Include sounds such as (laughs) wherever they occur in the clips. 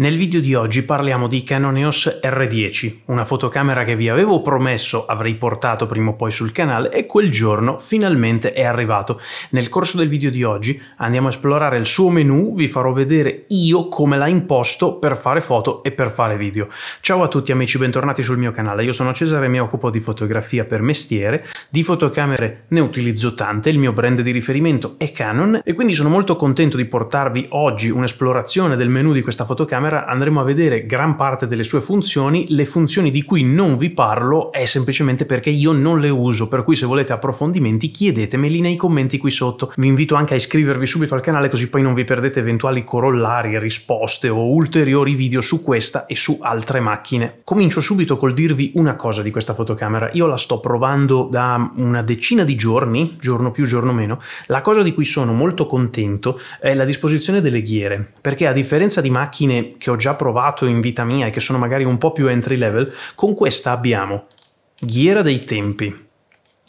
Nel video di oggi parliamo di Canon EOS R10, una fotocamera che vi avevo promesso avrei portato prima o poi sul canale e quel giorno finalmente è arrivato. Nel corso del video di oggi andiamo a esplorare il suo menu, vi farò vedere io come l'ha imposto per fare foto e per fare video. Ciao a tutti amici, bentornati sul mio canale, io sono Cesare e mi occupo di fotografia per mestiere, di fotocamere ne utilizzo tante, il mio brand di riferimento è Canon e quindi sono molto contento di portarvi oggi un'esplorazione del menu di questa fotocamera camera andremo a vedere gran parte delle sue funzioni, le funzioni di cui non vi parlo è semplicemente perché io non le uso, per cui se volete approfondimenti chiedetemeli nei commenti qui sotto. Vi invito anche a iscrivervi subito al canale così poi non vi perdete eventuali corollari, risposte o ulteriori video su questa e su altre macchine. Comincio subito col dirvi una cosa di questa fotocamera, io la sto provando da una decina di giorni, giorno più giorno meno, la cosa di cui sono molto contento è la disposizione delle ghiere, perché a differenza di macchine che ho già provato in vita mia e che sono magari un po' più entry level, con questa abbiamo ghiera dei tempi,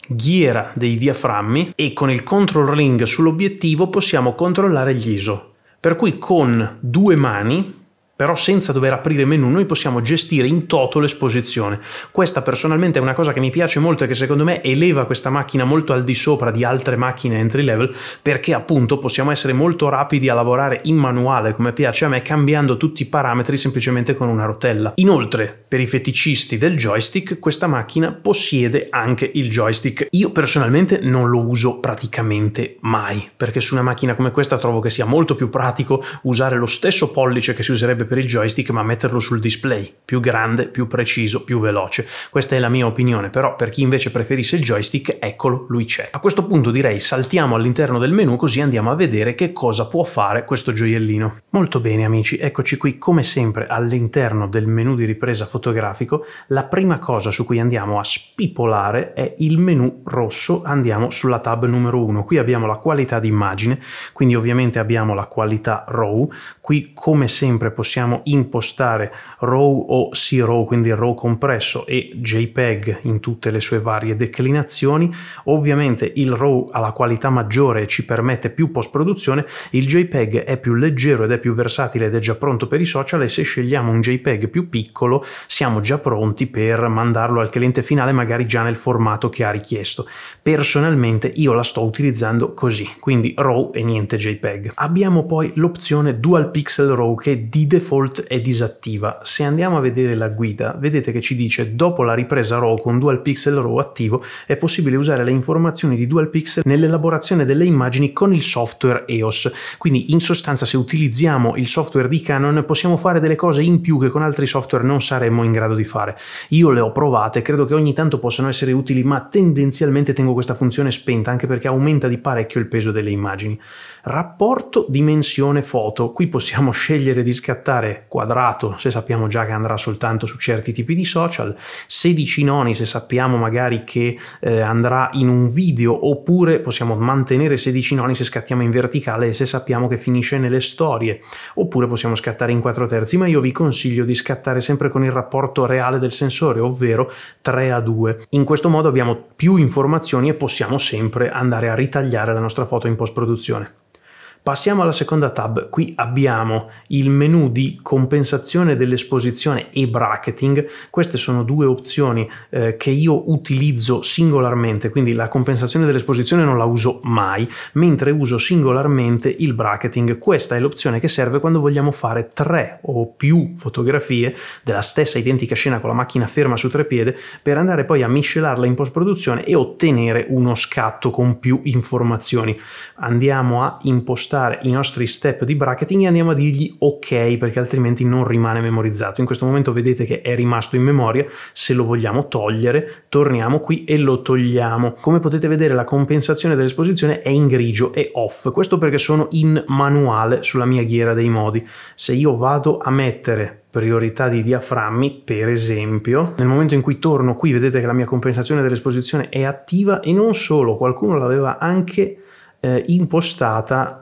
ghiera dei diaframmi e con il control ring sull'obiettivo possiamo controllare gli ISO. Per cui con due mani però senza dover aprire menu noi possiamo gestire in toto l'esposizione. Questa personalmente è una cosa che mi piace molto e che secondo me eleva questa macchina molto al di sopra di altre macchine entry level perché appunto possiamo essere molto rapidi a lavorare in manuale come piace a me cambiando tutti i parametri semplicemente con una rotella. Inoltre per i feticisti del joystick questa macchina possiede anche il joystick. Io personalmente non lo uso praticamente mai perché su una macchina come questa trovo che sia molto più pratico usare lo stesso pollice che si userebbe servirebbe per il joystick, ma metterlo sul display, più grande, più preciso, più veloce. Questa è la mia opinione, però per chi invece preferisse il joystick, eccolo, lui c'è. A questo punto direi saltiamo all'interno del menu così andiamo a vedere che cosa può fare questo gioiellino. Molto bene amici, eccoci qui come sempre all'interno del menu di ripresa fotografico. La prima cosa su cui andiamo a spipolare è il menu rosso, andiamo sulla tab numero 1. Qui abbiamo la qualità di immagine, quindi ovviamente abbiamo la qualità RAW, qui come sempre possiamo possiamo impostare RAW o CRAW, quindi RAW compresso e JPEG in tutte le sue varie declinazioni. Ovviamente il RAW ha la qualità maggiore e ci permette più post-produzione, il JPEG è più leggero ed è più versatile ed è già pronto per i social e se scegliamo un JPEG più piccolo siamo già pronti per mandarlo al cliente finale magari già nel formato che ha richiesto. Personalmente io la sto utilizzando così, quindi RAW e niente JPEG. Abbiamo poi l'opzione Dual Pixel RAW che di default default è disattiva. Se andiamo a vedere la guida, vedete che ci dice dopo la ripresa RAW con Dual Pixel RAW attivo è possibile usare le informazioni di Dual Pixel nell'elaborazione delle immagini con il software EOS. Quindi in sostanza se utilizziamo il software di Canon possiamo fare delle cose in più che con altri software non saremmo in grado di fare. Io le ho provate, credo che ogni tanto possano essere utili, ma tendenzialmente tengo questa funzione spenta anche perché aumenta di parecchio il peso delle immagini. Rapporto dimensione foto. Qui possiamo (laughs) scegliere di scattare riportare quadrato se sappiamo già che andrà soltanto su certi tipi di social, 16 noni se sappiamo magari che eh, andrà in un video, oppure possiamo mantenere 16 noni se scattiamo in verticale e se sappiamo che finisce nelle storie, oppure possiamo scattare in 4 terzi, ma io vi consiglio di scattare sempre con il rapporto reale del sensore, ovvero 3 a 2. In questo modo abbiamo più informazioni e possiamo sempre andare a ritagliare la nostra foto in post produzione. Passiamo alla seconda tab, qui abbiamo il menu di compensazione dell'esposizione e bracketing, queste sono due opzioni eh, che io utilizzo singolarmente, quindi la compensazione dell'esposizione non la uso mai, mentre uso singolarmente il bracketing, questa è l'opzione che serve quando vogliamo fare tre o più fotografie della stessa identica scena con la macchina ferma su tre piedi per andare poi a miscelarla in post produzione e ottenere uno scatto con più informazioni. Andiamo a impostare impostare i nostri step di bracketing e andiamo a dirgli ok perché altrimenti non rimane memorizzato. In questo momento vedete che è rimasto in memoria, se lo vogliamo togliere torniamo qui e lo togliamo. Come potete vedere la compensazione dell'esposizione è in grigio e off, questo perché sono in manuale sulla mia ghiera dei modi. Se io vado a mettere priorità di diaframmi, per esempio, nel momento in cui torno qui vedete che la mia compensazione dell'esposizione è attiva e non solo, qualcuno l'aveva anche eh, impostata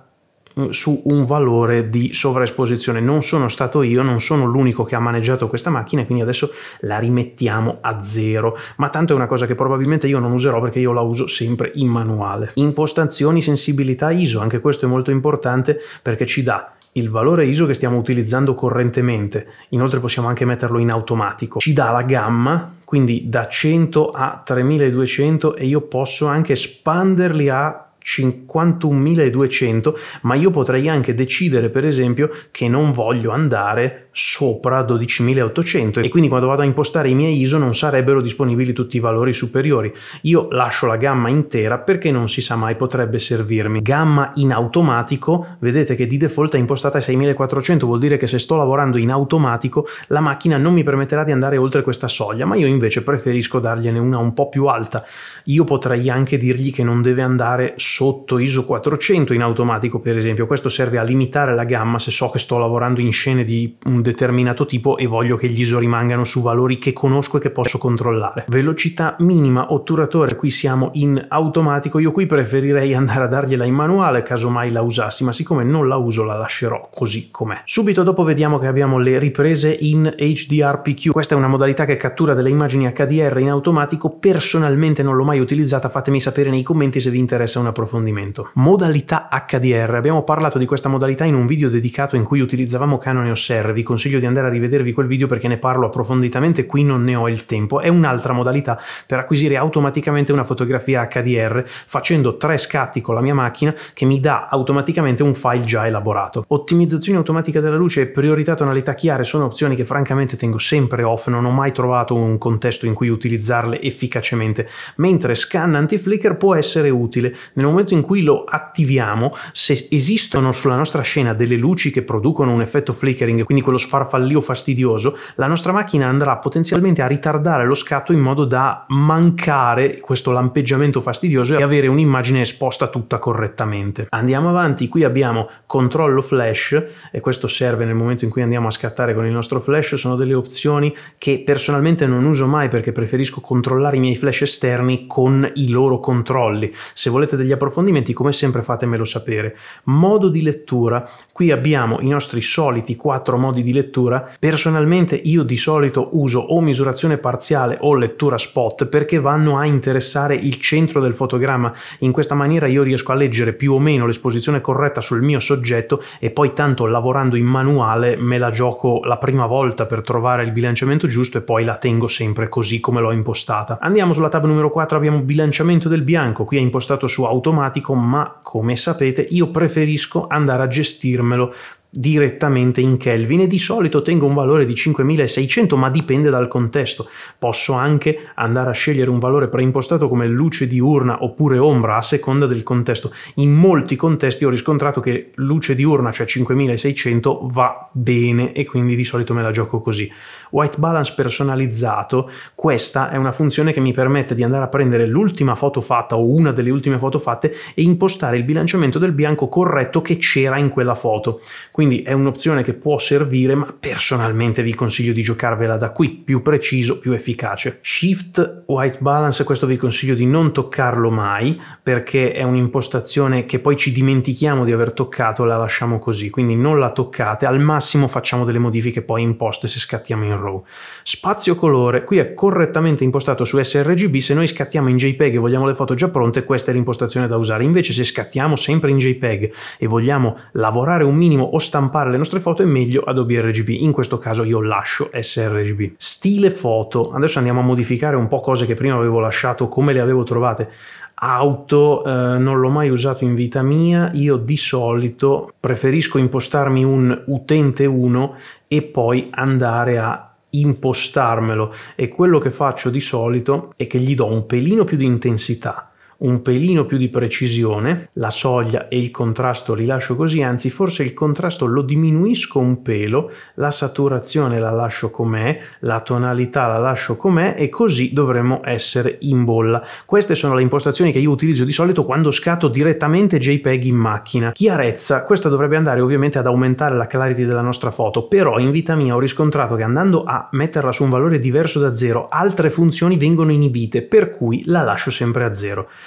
eh, su un valore di sovraesposizione. Non sono stato io, non sono l'unico che ha maneggiato questa macchina, quindi adesso la rimettiamo a zero. Ma tanto è una cosa che probabilmente io non userò perché io la uso sempre in manuale. Impostazioni, sensibilità ISO, anche questo è molto importante perché ci dà il valore ISO che stiamo utilizzando correntemente, inoltre possiamo anche metterlo in automatico, ci dà la gamma, quindi da 100 a 3200 e io posso anche espanderli a 51.200, ma io potrei anche decidere, per esempio, che non voglio andare sopra 12.800 e quindi quando vado a impostare i miei ISO non sarebbero disponibili tutti i valori superiori. Io lascio la gamma intera perché non si sa mai potrebbe servirmi. Gamma in automatico, vedete che di default è impostata a 6400, vuol dire che se sto lavorando in automatico la macchina non mi permetterà di andare oltre questa soglia, ma io invece preferisco dargliene una un po' più alta. Io potrei anche dirgli che non deve andare sotto ISO 400 in automatico, per esempio. Questo serve a limitare la gamma se so che sto lavorando in scene di un un determinato tipo e voglio che gli ISO rimangano su valori che conosco e che posso controllare. Velocità minima, otturatore, qui siamo in automatico, io qui preferirei andare a dargliela in manuale caso mai la usassi, ma siccome non la uso la lascerò così com'è. Subito dopo vediamo che abbiamo le riprese in HDRPQ, questa è una modalità che cattura delle immagini HDR in automatico, personalmente non l'ho mai utilizzata, fatemi sapere nei commenti se vi interessa un approfondimento. Modalità HDR, abbiamo parlato di questa modalità in un video dedicato in cui utilizzavamo Canon e Osservi, consiglio di andare a rivedervi quel video perché ne parlo approfonditamente, qui non ne ho il tempo. È un'altra modalità per acquisire automaticamente una fotografia HDR facendo tre scatti con la mia macchina che mi dà automaticamente un file già elaborato. Ottimizzazione automatica della luce e priorità tonalità chiare sono opzioni che francamente tengo sempre off, non ho mai trovato un contesto in cui utilizzarle efficacemente, mentre scan anti-flicker può essere utile nel momento in cui lo attiviamo, se esistono sulla nostra scena delle luci che producono un effetto flickering, quindi quello sfarfallio fastidioso, la nostra macchina andrà potenzialmente a ritardare lo scatto in modo da mancare questo lampeggiamento fastidioso e avere un'immagine esposta tutta correttamente. Andiamo avanti, qui abbiamo controllo flash e questo serve nel momento in cui andiamo a scattare con il nostro flash, sono delle opzioni che personalmente non uso mai perché preferisco controllare i miei flash esterni con i loro controlli. Se volete degli approfondimenti come sempre fatemelo sapere. Modo di lettura, qui abbiamo i nostri soliti quattro modi di di lettura. Personalmente io di solito uso o misurazione parziale o lettura spot perché vanno a interessare il centro del fotogramma. In questa maniera io riesco a leggere più o meno l'esposizione corretta sul mio soggetto e poi tanto lavorando in manuale me la gioco la prima volta per trovare il bilanciamento giusto e poi la tengo sempre così come l'ho impostata. Andiamo sulla tab numero 4, abbiamo bilanciamento del bianco, qui è impostato su automatico ma come sapete io preferisco andare a gestirmelo direttamente in Kelvin e di solito tengo un valore di 5600 ma dipende dal contesto. Posso anche andare a scegliere un valore preimpostato come luce diurna oppure ombra a seconda del contesto. In molti contesti ho riscontrato che luce diurna, cioè 5600, va bene e quindi di solito me la gioco così. White balance personalizzato, questa è una funzione che mi permette di andare a prendere l'ultima foto fatta o una delle ultime foto fatte e impostare il bilanciamento del bianco corretto che c'era in quella foto. Quindi è un'opzione che può servire, ma personalmente vi consiglio di giocarvela da qui, più preciso, più efficace. Shift White Balance, questo vi consiglio di non toccarlo mai, perché è un'impostazione che poi ci dimentichiamo di aver toccato la lasciamo così, quindi non la toccate, al massimo facciamo delle modifiche poi imposte se scattiamo in RAW. Spazio colore, qui è correttamente impostato su sRGB, se noi scattiamo in JPEG e vogliamo le foto già pronte, questa è l'impostazione da usare. Invece se scattiamo sempre in JPEG e vogliamo lavorare un minimo o stampare le nostre foto è meglio Adobe RGB. In questo caso io lascio sRGB. Stile foto. Adesso andiamo a modificare un po' cose che prima avevo lasciato, come le avevo trovate. Auto eh, non l'ho mai usato in vita mia, io di solito preferisco impostarmi un utente 1 e poi andare a impostarmelo e quello che faccio di solito è che gli do un pelino più di intensità un pelino più di precisione la soglia e il contrasto li lascio così, anzi forse il contrasto lo diminuisco un pelo, la saturazione la lascio com'è, la tonalità la lascio com'è e così dovremmo essere in bolla. Queste sono le impostazioni che io utilizzo di solito quando scatto direttamente JPEG in macchina. Chiarezza, questa dovrebbe andare ovviamente ad aumentare la clarity della nostra foto, però in vita mia ho riscontrato che andando a metterla su un valore diverso da zero, altre funzioni vengono inibite, per cui la lascio sempre a zero.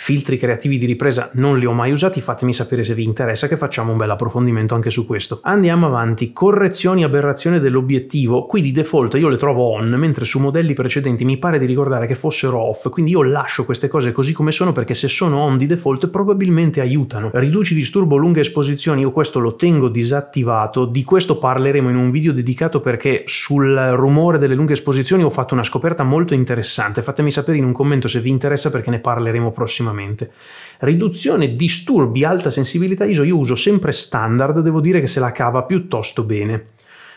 filtri creativi di ripresa non li ho mai usati, fatemi sapere se vi interessa che facciamo un bel approfondimento anche su questo. Andiamo avanti, correzioni aberrazione dell'obiettivo, qui di default io le trovo on, mentre su modelli precedenti mi pare di ricordare che fossero off, quindi io lascio queste cose così come sono perché se sono on di default probabilmente aiutano. Riduci disturbo lunghe esposizioni, io questo lo tengo disattivato, di questo parleremo in un video dedicato perché sul rumore delle lunghe esposizioni ho fatto una scoperta molto interessante, fatemi sapere in un commento se vi interessa perché ne parleremo prossimamente velocissimamente. Riduzione disturbi alta sensibilità ISO, io uso sempre standard, devo dire che se la cava piuttosto bene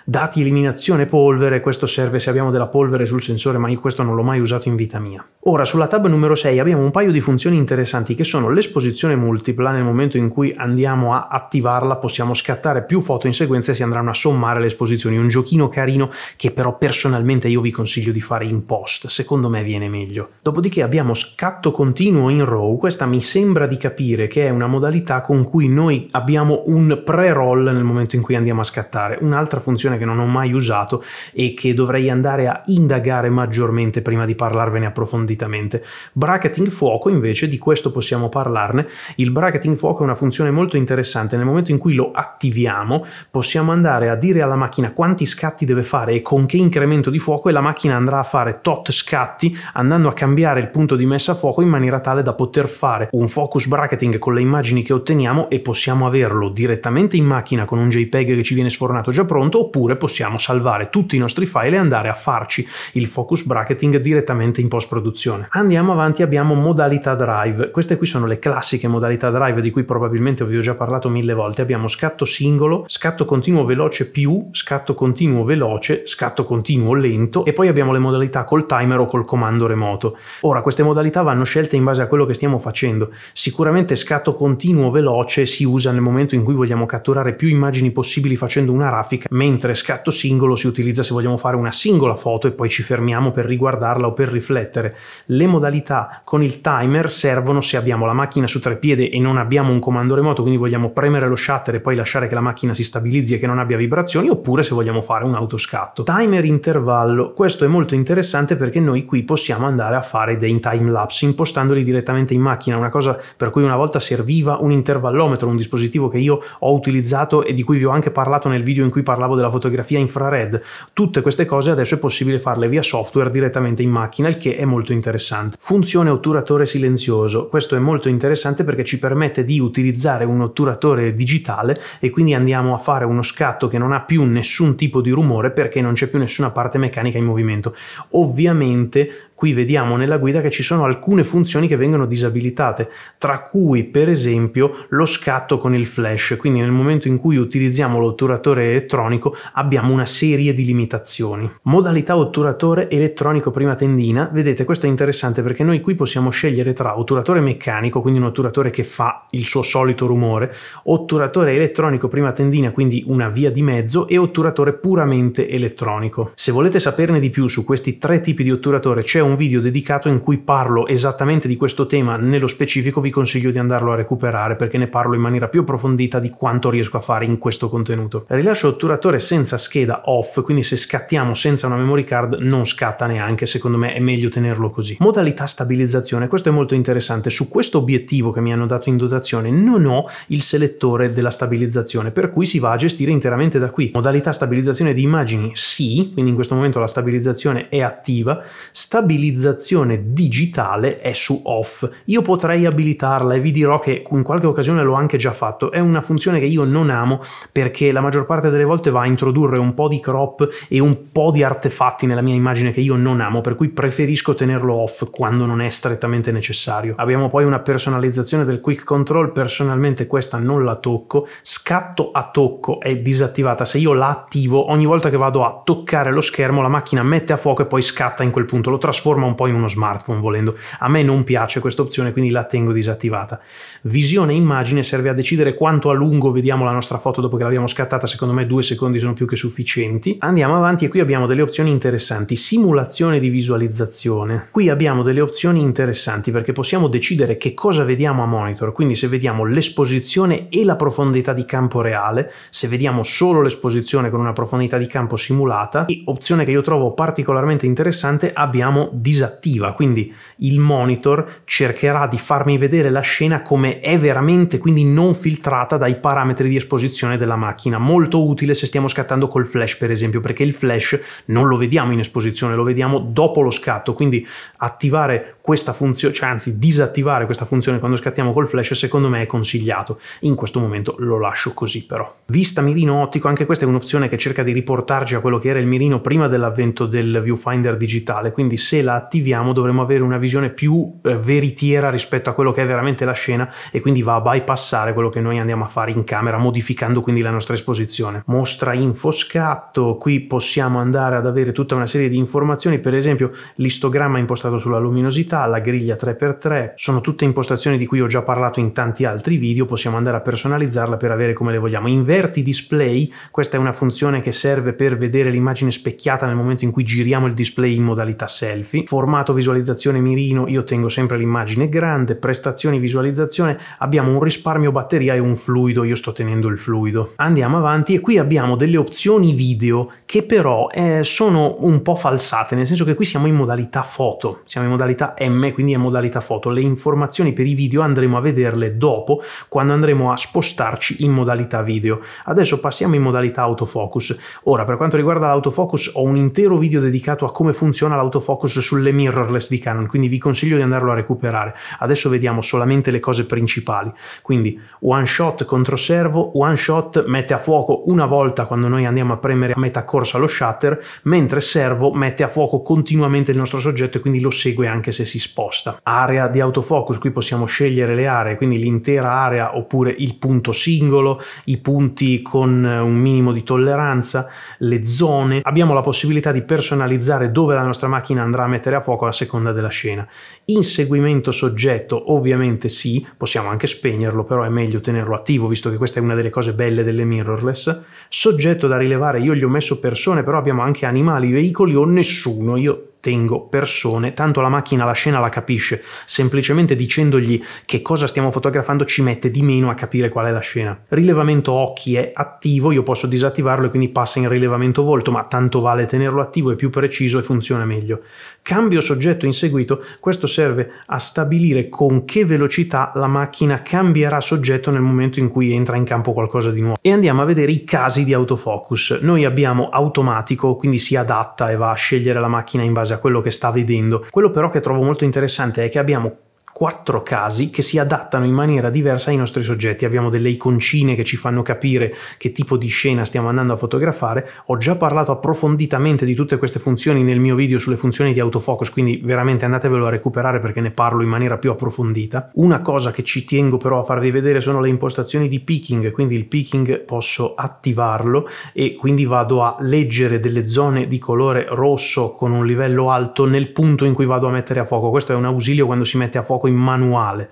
dati eliminazione polvere, questo serve se abbiamo della polvere sul sensore, ma io questo non l'ho mai usato in vita mia. Ora sulla tab numero 6 abbiamo un paio di funzioni interessanti che sono l'esposizione multipla, nel momento in cui andiamo a attivarla possiamo scattare più foto in sequenza e si andranno a sommare le esposizioni, un giochino carino che però personalmente io vi consiglio di fare in post, secondo me viene meglio. Dopodiché abbiamo scatto continuo in RAW, questa mi sembra di capire che è una modalità con cui noi abbiamo un pre-roll nel momento in cui andiamo a scattare, un'altra funzione applicazione che non ho mai usato e che dovrei andare a indagare maggiormente prima di parlarvene approfonditamente. Bracketing fuoco invece, di questo possiamo parlarne, il bracketing fuoco è una funzione molto interessante, nel momento in cui lo attiviamo possiamo andare a dire alla macchina quanti scatti deve fare e con che incremento di fuoco e la macchina andrà a fare tot scatti andando a cambiare il punto di messa a fuoco in maniera tale da poter fare un focus bracketing con le immagini che otteniamo e possiamo averlo direttamente in macchina con un JPEG che ci viene sfornato già pronto oppure oppure possiamo salvare tutti i nostri file e andare a farci il focus bracketing direttamente in post produzione. Andiamo avanti, abbiamo modalità drive. Queste qui sono le classiche modalità drive di cui probabilmente vi ho già parlato mille volte. Abbiamo scatto singolo, scatto continuo veloce più, scatto continuo veloce, scatto continuo lento e poi abbiamo le modalità col timer o col comando remoto. Ora queste modalità vanno scelte in base a quello che stiamo facendo. Sicuramente scatto continuo veloce si usa nel momento in cui vogliamo catturare più immagini possibili facendo una raffica, mentre mentre scatto singolo si utilizza se vogliamo fare una singola foto e poi ci fermiamo per riguardarla o per riflettere. Le modalità con il timer servono se abbiamo la macchina su tre piede e non abbiamo un comando remoto, quindi vogliamo premere lo shutter e poi lasciare che la macchina si stabilizzi e che non abbia vibrazioni, oppure se vogliamo fare un autoscatto. Timer intervallo, questo è molto interessante perché noi qui possiamo andare a fare dei time lapse impostandoli direttamente in macchina, una cosa per cui una volta serviva un intervallometro, un dispositivo che io ho utilizzato e di cui vi ho anche parlato nel video in cui parlavo della foto fotografia infrared. Tutte queste cose adesso è possibile farle via software direttamente in macchina, il che è molto interessante. Funzione otturatore silenzioso. Questo è molto interessante perché ci permette di utilizzare un otturatore digitale e quindi andiamo a fare uno scatto che non ha più nessun tipo di rumore perché non c'è più nessuna parte meccanica in movimento. Ovviamente Qui vediamo nella guida che ci sono alcune funzioni che vengono disabilitate, tra cui per esempio lo scatto con il flash, quindi nel momento in cui utilizziamo l'otturatore elettronico abbiamo una serie di limitazioni. Modalità otturatore elettronico prima tendina, vedete questo è interessante perché noi qui possiamo scegliere tra otturatore meccanico, quindi un otturatore che fa il suo solito rumore, otturatore elettronico prima tendina, quindi una via di mezzo, e otturatore puramente elettronico. Se volete saperne di più su questi tre tipi di otturatore c'è un un video dedicato in cui parlo esattamente di questo tema nello specifico, vi consiglio di andarlo a recuperare perché ne parlo in maniera più approfondita di quanto riesco a fare in questo contenuto. Rilascio otturatore senza scheda off, quindi se scattiamo senza una memory card non scatta neanche, secondo me è meglio tenerlo così. Modalità stabilizzazione, questo è molto interessante, su questo obiettivo che mi hanno dato in dotazione non ho il selettore della stabilizzazione, per cui si va a gestire interamente da qui. Modalità stabilizzazione di immagini sì, quindi in questo momento la stabilizzazione è attiva, stabilizzazione stabilizzazione digitale è su off. Io potrei abilitarla e vi dirò che in qualche occasione l'ho anche già fatto. È una funzione che io non amo perché la maggior parte delle volte va a introdurre un po' di crop e un po' di artefatti nella mia immagine che io non amo, per cui preferisco tenerlo off quando non è strettamente necessario. Abbiamo poi una personalizzazione del quick control, personalmente questa non la tocco, scatto a tocco è disattivata, se io la attivo ogni volta che vado a toccare lo schermo la macchina mette a fuoco e poi scatta in quel punto, lo trasforma trasforma un po' in uno smartphone volendo. A me non piace questa opzione, quindi la tengo disattivata. Visione immagine serve a decidere quanto a lungo vediamo la nostra foto dopo che l'abbiamo scattata, secondo me due secondi sono più che sufficienti. Andiamo avanti e qui abbiamo delle opzioni interessanti. Simulazione di visualizzazione. Qui abbiamo delle opzioni interessanti perché possiamo decidere che cosa vediamo a monitor, quindi se vediamo l'esposizione e la profondità di campo reale, se vediamo solo l'esposizione con una profondità di campo simulata, e opzione che io trovo particolarmente interessante, abbiamo disattiva, quindi il monitor cercherà di farmi vedere la scena come è veramente, quindi non filtrata dai parametri di esposizione della macchina. Molto utile se stiamo scattando col flash, per esempio, perché il flash non lo vediamo in esposizione, lo vediamo dopo lo scatto, quindi attivare questa funzione, cioè anzi disattivare questa funzione quando scattiamo col flash secondo me è consigliato. In questo momento lo lascio così però. Vista mirino ottico, anche questa è un'opzione che cerca di riportarci a quello che era il mirino prima dell'avvento del viewfinder digitale, quindi se la attiviamo dovremo avere una visione più eh, veritiera rispetto a quello che è veramente la scena e quindi va a bypassare quello che noi andiamo a fare in camera modificando quindi la nostra esposizione. Mostra info scatto, qui possiamo andare ad avere tutta una serie di informazioni, per esempio l'istogramma impostato sulla luminosità, la griglia 3x3, sono tutte impostazioni di cui ho già parlato in tanti altri video, possiamo andare a personalizzarla per avere come le vogliamo. Inverti display, questa è una funzione che serve per vedere l'immagine specchiata nel momento in cui giriamo il display in modalità selfie selfie, formato visualizzazione mirino, io tengo sempre l'immagine grande, prestazioni visualizzazione, abbiamo un risparmio batteria e un fluido, io sto tenendo il fluido. Andiamo avanti e qui abbiamo delle opzioni video che però eh, sono un po' falsate, nel senso che qui siamo in modalità foto, siamo in modalità M, quindi è modalità foto. Le informazioni per i video andremo a vederle dopo, quando andremo a spostarci in modalità video. Adesso passiamo in modalità autofocus. Ora, per quanto riguarda l'autofocus, ho un intero video dedicato a come funziona l'autofocus sulle mirrorless di Canon, quindi vi consiglio di andarlo a recuperare. Adesso vediamo solamente le cose principali, quindi one shot contro servo, one shot mette a fuoco una volta quando noi andiamo a premere a metà corsa lo shutter, mentre servo mette a fuoco continuamente il nostro soggetto e quindi lo segue anche se si sposta. Area di autofocus, qui possiamo scegliere le aree, quindi l'intera area oppure il punto singolo, i punti con eh, un minimo di tolleranza, le zone. Abbiamo la possibilità di personalizzare dove la nostra macchina andrà a mettere a fuoco a seconda della scena. Inseguimento soggetto ovviamente sì, possiamo anche spegnerlo, però è meglio tenerlo attivo visto che questa è una delle cose belle delle mirrorless. Soggetto da rilevare, io gli ho messo persone, però abbiamo anche animali, veicoli o nessuno. Io tengo persone, tanto la macchina la scena la capisce, semplicemente dicendogli che cosa stiamo fotografando ci mette di meno a capire qual è la scena. Rilevamento occhi è attivo, io posso disattivarlo e quindi passa in rilevamento volto, ma tanto vale tenerlo attivo, è più preciso e funziona meglio. Cambio soggetto inseguito, questo serve a stabilire con che velocità la macchina cambierà soggetto nel momento in cui entra in campo qualcosa di nuovo. E andiamo a vedere i casi di autofocus. Noi abbiamo automatico, quindi si adatta e va a scegliere la macchina in base base a quello che sta vedendo. Quello però che trovo molto interessante è che abbiamo quattro casi che si adattano in maniera diversa ai nostri soggetti. Abbiamo delle iconcine che ci fanno capire che tipo di scena stiamo andando a fotografare. Ho già parlato approfonditamente di tutte queste funzioni nel mio video sulle funzioni di autofocus, quindi veramente andatevelo a recuperare perché ne parlo in maniera più approfondita. Una cosa che ci tengo però a farvi vedere sono le impostazioni di peaking, quindi il peaking posso attivarlo e quindi vado a leggere delle zone di colore rosso con un livello alto nel punto in cui vado a mettere a fuoco. Questo è un ausilio quando si mette a fuoco in manuale.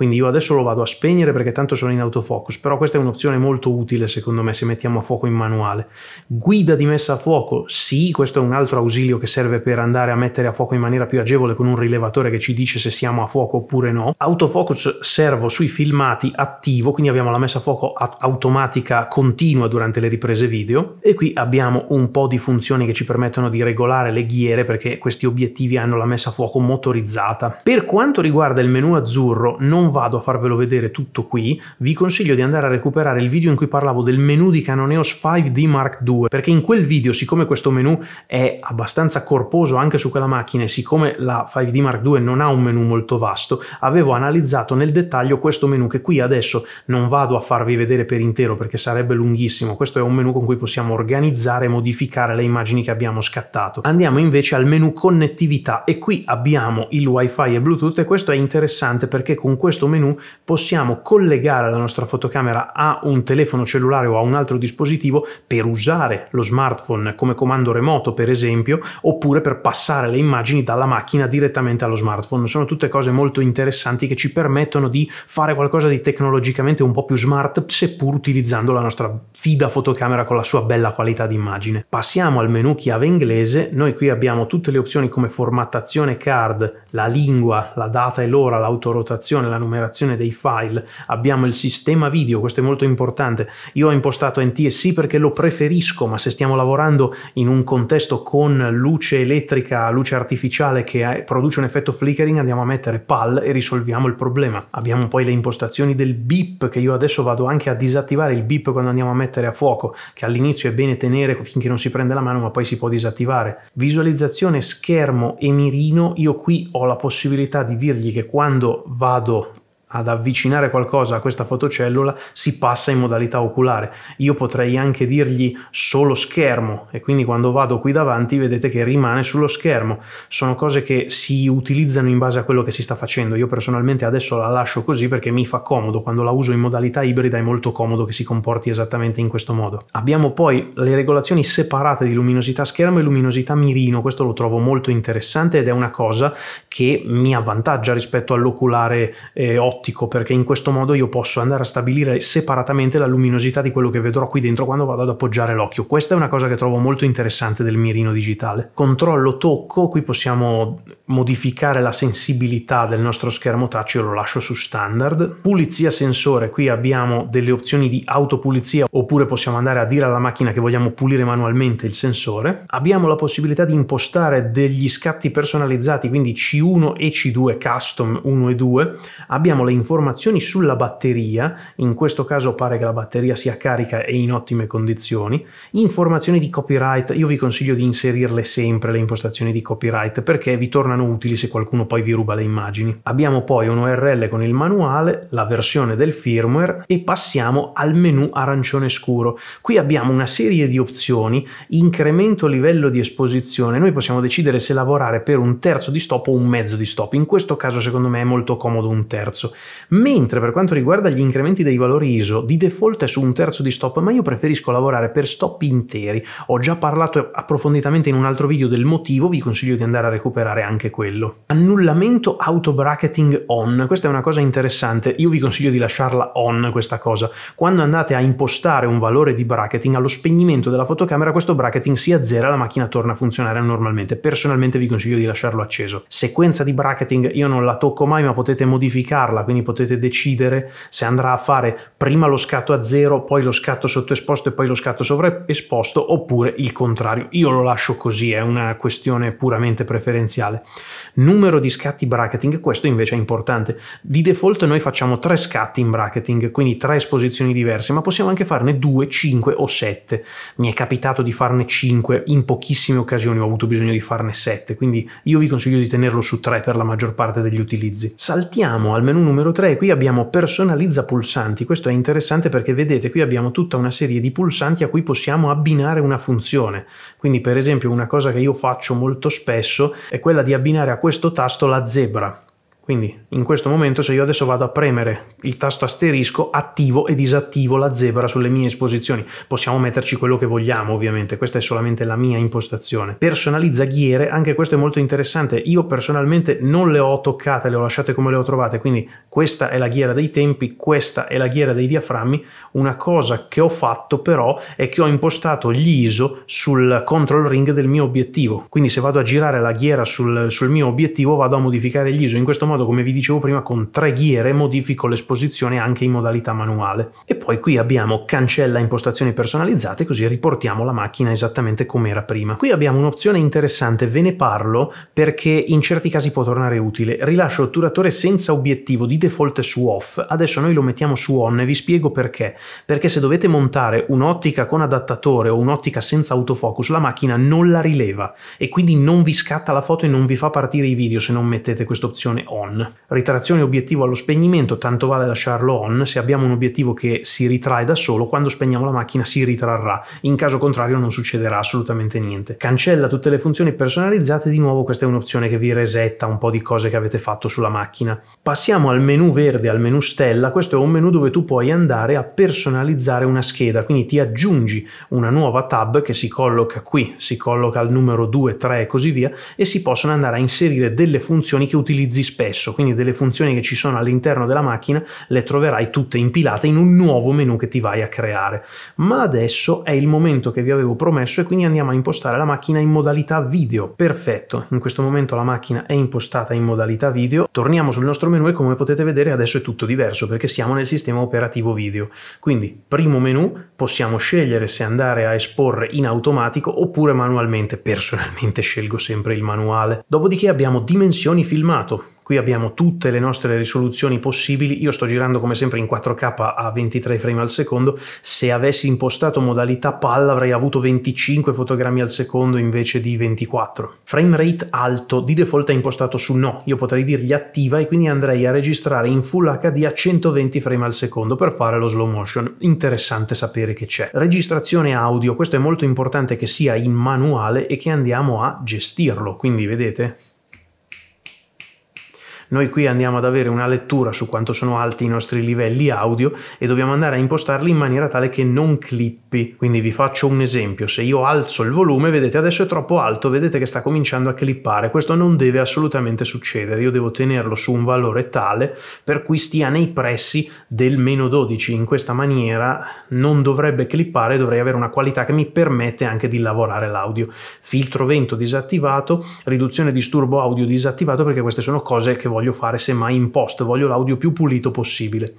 Quindi io adesso lo vado a spegnere perché tanto sono in autofocus, però questa è un'opzione molto utile secondo me se mettiamo a fuoco in manuale. Guida di messa a fuoco, sì, questo è un altro ausilio che serve per andare a mettere a fuoco in maniera più agevole con un rilevatore che ci dice se siamo a fuoco oppure no. Autofocus servo sui filmati attivo, quindi abbiamo la messa a fuoco automatica continua durante le riprese video e qui abbiamo un po' di funzioni che ci permettono di regolare le ghiere perché questi obiettivi hanno la messa a fuoco motorizzata. Per quanto riguarda il menu azzurro, non vado a farvelo vedere tutto qui, vi consiglio di andare a recuperare il video in cui parlavo del menu di Canoneos 5D Mark II, perché in quel video, siccome questo menu è abbastanza corposo anche su quella macchina e siccome la 5D Mark II non ha un menu molto vasto, avevo analizzato nel dettaglio questo menu che qui adesso non vado a farvi vedere per intero perché sarebbe lunghissimo, questo è un menu con cui possiamo organizzare e modificare le immagini che abbiamo scattato. Andiamo invece al menu connettività e qui abbiamo il wifi e bluetooth e questo è interessante perché con questo questo menu possiamo collegare la nostra fotocamera a un telefono cellulare o a un altro dispositivo per usare lo smartphone come comando remoto, per esempio, oppure per passare le immagini dalla macchina direttamente allo smartphone. Sono tutte cose molto interessanti che ci permettono di fare qualcosa di tecnologicamente un po' più smart, seppur utilizzando la nostra fida fotocamera con la sua bella qualità di immagine. Passiamo al menu chiave inglese, noi qui abbiamo tutte le opzioni come formattazione card, la lingua, la data e l'ora, l'autorotazione, la numerazione dei file, abbiamo il sistema video, questo è molto importante. Io ho impostato NTSC perché lo preferisco, ma se stiamo lavorando in un contesto con luce elettrica, luce artificiale che produce un effetto flickering, andiamo a mettere PAL e risolviamo il problema. Abbiamo poi le impostazioni del beep, che io adesso vado anche a disattivare il beep quando andiamo a mettere a fuoco, che all'inizio è bene tenere finché non si prende la mano, ma poi si può disattivare. Visualizzazione schermo e mirino, io qui ho la possibilità di dirgli che quando vado ad avvicinare qualcosa a questa fotocellula si passa in modalità oculare. Io potrei anche dirgli solo schermo e quindi quando vado qui davanti vedete che rimane sullo schermo. Sono cose che si utilizzano in base a quello che si sta facendo. Io personalmente adesso la lascio così perché mi fa comodo, quando la uso in modalità ibrida è molto comodo che si comporti esattamente in questo modo. Abbiamo poi le regolazioni separate di luminosità schermo e luminosità mirino, questo lo trovo molto interessante ed è una cosa che mi avvantaggia rispetto all'oculare eh, ottico perché in questo modo io posso andare a stabilire separatamente la luminosità di quello che vedrò qui dentro quando vado ad appoggiare l'occhio. Questa è una cosa che trovo molto interessante del mirino digitale. Controllo tocco, qui possiamo modificare la sensibilità del nostro schermo touch, io lo lascio su standard. Pulizia sensore, qui abbiamo delle opzioni di autopulizia oppure possiamo andare a dire alla macchina che vogliamo pulire manualmente il sensore. Abbiamo la possibilità di impostare degli scatti personalizzati, quindi C1 e C2 custom 1 e 2. Abbiamo le le informazioni sulla batteria, in questo caso pare che la batteria sia carica e in ottime condizioni, informazioni di copyright, io vi consiglio di inserirle sempre le impostazioni di copyright perché vi tornano utili se qualcuno poi vi ruba le immagini. Abbiamo poi un URL con il manuale, la versione del firmware e passiamo al menu arancione scuro. Qui abbiamo una serie di opzioni, incremento livello di esposizione, noi possiamo decidere se lavorare per un terzo di stop o un mezzo di stop, in questo caso secondo me è molto comodo un terzo. Mentre per quanto riguarda gli incrementi dei valori ISO, di default è su un terzo di stop, ma io preferisco lavorare per stop interi. Ho già parlato approfonditamente in un altro video del motivo, vi consiglio di andare a recuperare anche quello. Annullamento auto bracketing on. Questa è una cosa interessante. Io vi consiglio di lasciarla on questa cosa. Quando andate a impostare un valore di bracketing, allo spegnimento della fotocamera questo bracketing si azzera e la macchina torna a funzionare normalmente. Personalmente vi consiglio di lasciarlo acceso. Sequenza di bracketing io non la tocco mai, ma potete modificarla quindi potete decidere se andrà a fare prima lo scatto a zero, poi lo scatto sottoesposto e poi lo scatto sovraesposto, oppure il contrario. Io lo lascio così, è una questione puramente preferenziale. Numero di scatti bracketing, questo invece è importante. Di default noi facciamo tre scatti in bracketing, quindi tre esposizioni diverse, ma possiamo anche farne due, cinque o sette. Mi è capitato di farne cinque, in pochissime occasioni, ho avuto bisogno di farne sette, quindi io vi consiglio di tenerlo su tre per la maggior parte degli utilizzi. Saltiamo al menu numero numero 3 qui abbiamo personalizza pulsanti. Questo è interessante perché vedete qui abbiamo tutta una serie di pulsanti a cui possiamo abbinare una funzione. Quindi per esempio una cosa che io faccio molto spesso è quella di abbinare a questo tasto la zebra quindi in questo momento se io adesso vado a premere il tasto asterisco attivo e disattivo la zebra sulle mie esposizioni, possiamo metterci quello che vogliamo ovviamente, questa è solamente la mia impostazione. Personalizza ghiere, anche questo è molto interessante, io personalmente non le ho toccate, le ho lasciate come le ho trovate, quindi questa è la ghiera dei tempi, questa è la ghiera dei diaframmi, una cosa che ho fatto però è che ho impostato gli ISO sul control ring del mio obiettivo, quindi se vado a girare la ghiera sul, sul mio obiettivo vado a modificare gli ISO, in questo modo modo, come vi dicevo prima, con tre ghiere modifico l'esposizione anche in modalità manuale. E poi qui abbiamo cancella impostazioni personalizzate, così riportiamo la macchina esattamente come era prima. Qui abbiamo un'opzione interessante, ve ne parlo perché in certi casi può tornare utile. Rilascio otturatore senza obiettivo, di default è su off, adesso noi lo mettiamo su on e vi spiego perché. Perché se dovete montare un'ottica con adattatore o un'ottica senza autofocus, la macchina non la rileva e quindi non vi scatta la foto e non vi fa partire i video se non mettete questa opzione on on. Ritrazione obiettivo allo spegnimento, tanto vale lasciarlo on, se abbiamo un obiettivo che si ritrae da solo, quando spegniamo la macchina si ritrarrà, in caso contrario non succederà assolutamente niente. Cancella tutte le funzioni personalizzate, di nuovo questa è un'opzione che vi resetta un po' di cose che avete fatto sulla macchina. Passiamo al menu verde, al menu stella, questo è un menu dove tu puoi andare a personalizzare una scheda, quindi ti aggiungi una nuova tab che si colloca qui, si colloca al numero 2, 3 e così via, e si possono andare a inserire delle funzioni che utilizzi spesso stesso, quindi delle funzioni che ci sono all'interno della macchina le troverai tutte impilate in un nuovo menu che ti vai a creare. Ma adesso è il momento che vi avevo promesso e quindi andiamo a impostare la macchina in modalità video. Perfetto, in questo momento la macchina è impostata in modalità video. Torniamo sul nostro menu e come potete vedere adesso è tutto diverso perché siamo nel sistema operativo video. Quindi primo menu possiamo scegliere se andare a esporre in automatico oppure manualmente. Personalmente scelgo sempre il manuale. Dopodiché abbiamo dimensioni filmato Qui abbiamo tutte le nostre risoluzioni possibili. Io sto girando come sempre in 4K a 23 frame al secondo. Se avessi impostato modalità palla avrei avuto 25 fotogrammi al secondo invece di 24. Frame rate alto, di default è impostato su no. Io potrei dirgli attiva e quindi andrei a registrare in Full HD a 120 frame al secondo per fare lo slow motion. Interessante sapere che c'è. Registrazione audio, questo è molto importante che sia in manuale e che andiamo a gestirlo, quindi vedete? Noi qui andiamo ad avere una lettura su quanto sono alti i nostri livelli audio e dobbiamo andare a impostarli in maniera tale che non clippi. Quindi vi faccio un esempio, se io alzo il volume, vedete adesso è troppo alto, vedete che sta cominciando a clippare, questo non deve assolutamente succedere, io devo tenerlo su un valore tale per cui stia nei pressi del meno 12, in questa maniera non dovrebbe clippare, dovrei avere una qualità che mi permette anche di lavorare l'audio. Filtro vento disattivato, riduzione disturbo audio disattivato perché queste sono cose che voglio voglio fare semmai in post, voglio l'audio più pulito possibile.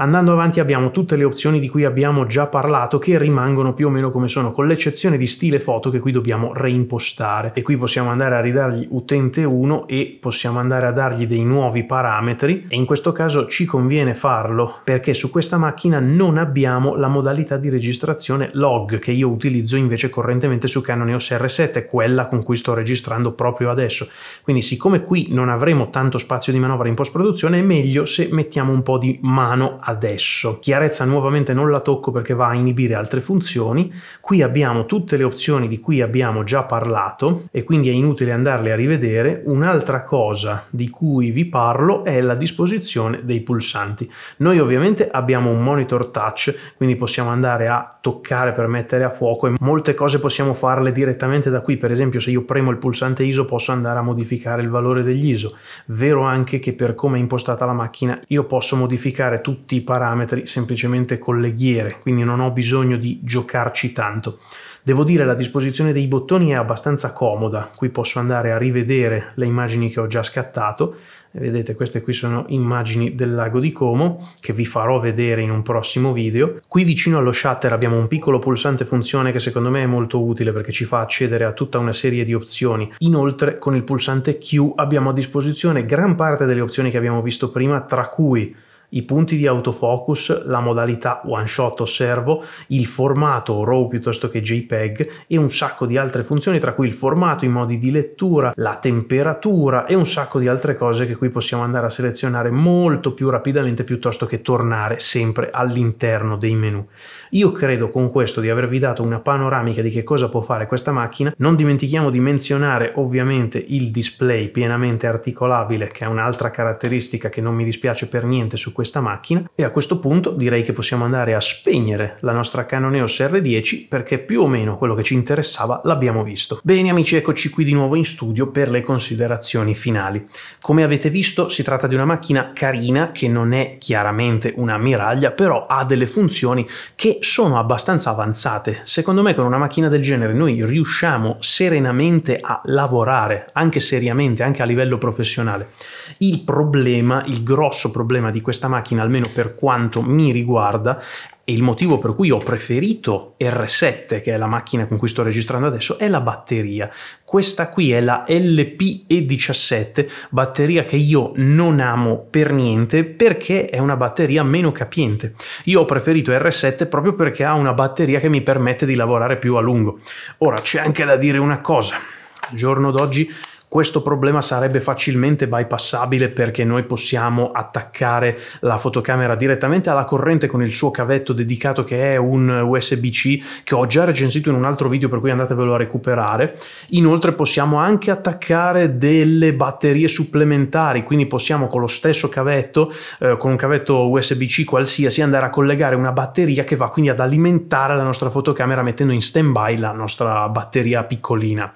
Andando avanti abbiamo tutte le opzioni di cui abbiamo già parlato che rimangono più o meno come sono, con l'eccezione di stile foto che qui dobbiamo reimpostare. E qui possiamo andare a ridargli utente 1 e possiamo andare a dargli dei nuovi parametri e in questo caso ci conviene farlo perché su questa macchina non abbiamo la modalità di registrazione log che io utilizzo invece correntemente su Canon EOS R7, quella con cui sto registrando proprio adesso. Quindi siccome qui non avremo tanto spazio di manovra in post produzione è meglio se mettiamo un po' di mano adesso. Chiarezza nuovamente non la tocco perché va a inibire altre funzioni. Qui abbiamo tutte le opzioni di cui abbiamo già parlato e quindi è inutile andarle a rivedere. Un'altra cosa di cui vi parlo è la disposizione dei pulsanti. Noi ovviamente abbiamo un monitor touch, quindi possiamo andare a toccare per mettere a fuoco e molte cose possiamo farle direttamente da qui. Per esempio se io premo il pulsante ISO posso andare a modificare il valore degli ISO. Vero anche che per come è impostata la macchina io posso modificare tutti i parametri semplicemente con le ghiere, quindi non ho bisogno di giocarci tanto. Devo dire la disposizione dei bottoni è abbastanza comoda, qui posso andare a rivedere le immagini che ho già scattato, vedete queste qui sono immagini del lago di Como che vi farò vedere in un prossimo video. Qui vicino allo shutter abbiamo un piccolo pulsante funzione che secondo me è molto utile perché ci fa accedere a tutta una serie di opzioni. Inoltre con il pulsante Q abbiamo a disposizione gran parte delle opzioni che abbiamo visto prima tra cui i punti di autofocus, la modalità one shot osservo, il formato RAW piuttosto che JPEG e un sacco di altre funzioni tra cui il formato, i modi di lettura, la temperatura e un sacco di altre cose che qui possiamo andare a selezionare molto più rapidamente piuttosto che tornare sempre all'interno dei menu. Io credo con questo di avervi dato una panoramica di che cosa può fare questa macchina, non dimentichiamo di menzionare ovviamente il display pienamente articolabile che è un'altra caratteristica che non mi dispiace per niente su questa macchina e a questo punto direi che possiamo andare a spegnere la nostra Canon EOS R10 perché più o meno quello che ci interessava l'abbiamo visto. Bene amici, eccoci qui di nuovo in studio per le considerazioni finali. Come avete visto si tratta di una macchina carina che non è chiaramente una miraglia, però ha delle funzioni che sono abbastanza avanzate. Secondo me con una macchina del genere noi riusciamo serenamente a lavorare, anche seriamente, anche a livello professionale. Il problema, il grosso problema di questa macchina, almeno per quanto mi riguarda, e il motivo per cui ho preferito R7, che è la macchina con cui sto registrando adesso, è la batteria. Questa qui è la LPE17, batteria che io non amo per niente perché è una batteria meno capiente. Io ho preferito R7 proprio perché ha una batteria che mi permette di lavorare più a lungo. Ora c'è anche da dire una cosa. Al giorno d'oggi questo problema sarebbe facilmente bypassabile perché noi possiamo attaccare la fotocamera direttamente alla corrente con il suo cavetto dedicato che è un USB-C che ho già recensito in un altro video per cui andatevelo a recuperare. Inoltre possiamo anche attaccare delle batterie supplementari, quindi possiamo con lo stesso cavetto, eh, con un cavetto USB-C qualsiasi, andare a collegare una batteria che va quindi ad alimentare la nostra fotocamera mettendo in stand-by la nostra batteria piccolina.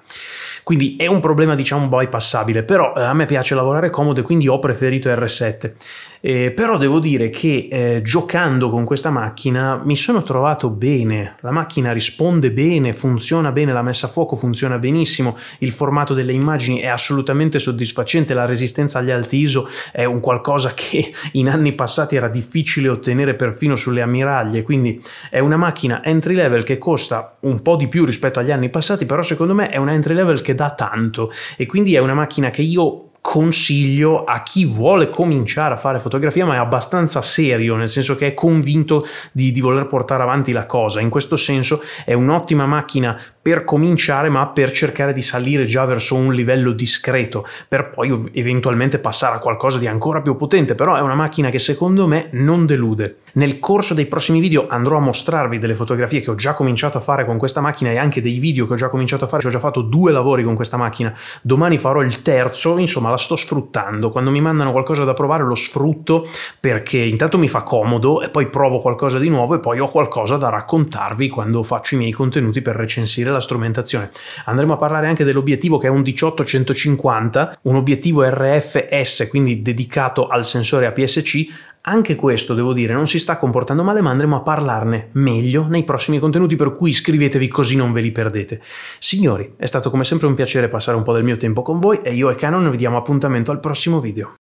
Quindi è un problema diciamo bypassabile, però eh, a me piace lavorare comodo e quindi ho preferito R7. Eh, però devo dire che eh, giocando con questa macchina mi sono trovato bene, la macchina risponde bene, funziona bene, la messa a fuoco funziona benissimo, il formato delle immagini è assolutamente soddisfacente, la resistenza agli alti ISO è un qualcosa (laughs) che in anni passati era difficile ottenere perfino sulle ammiraglie, quindi è una macchina entry level che costa un po' di più rispetto agli anni passati, però secondo me è una entry level che dà tanto e quindi è una macchina che io consiglio a chi vuole cominciare a fare fotografia ma è abbastanza serio, nel senso che è convinto di, di, voler portare avanti la cosa. In questo senso è un'ottima macchina per cominciare ma per cercare di salire già verso un livello discreto per poi eventualmente passare a qualcosa di ancora più potente, però è una macchina che secondo me non delude. Nel corso dei prossimi video andrò a mostrarvi delle fotografie che ho già cominciato a fare con questa macchina e anche dei video che ho già cominciato a fare, ho già fatto due lavori con questa macchina, domani farò il terzo, insomma la sto sfruttando. Quando mi mandano qualcosa da provare lo sfrutto perché intanto mi fa comodo e poi provo qualcosa di nuovo e poi ho qualcosa da raccontarvi quando faccio i miei contenuti per recensire la strumentazione. Andremo a parlare anche dell'obiettivo che è un 18-150, un obiettivo RFS, quindi dedicato al sensore APS-C anche questo, devo dire, non si sta comportando male, ma andremo a parlarne meglio nei prossimi contenuti, per cui iscrivetevi così non ve li perdete. Signori, è stato come sempre un piacere passare un po' del mio tempo con voi e io e Canon vi diamo appuntamento al prossimo video.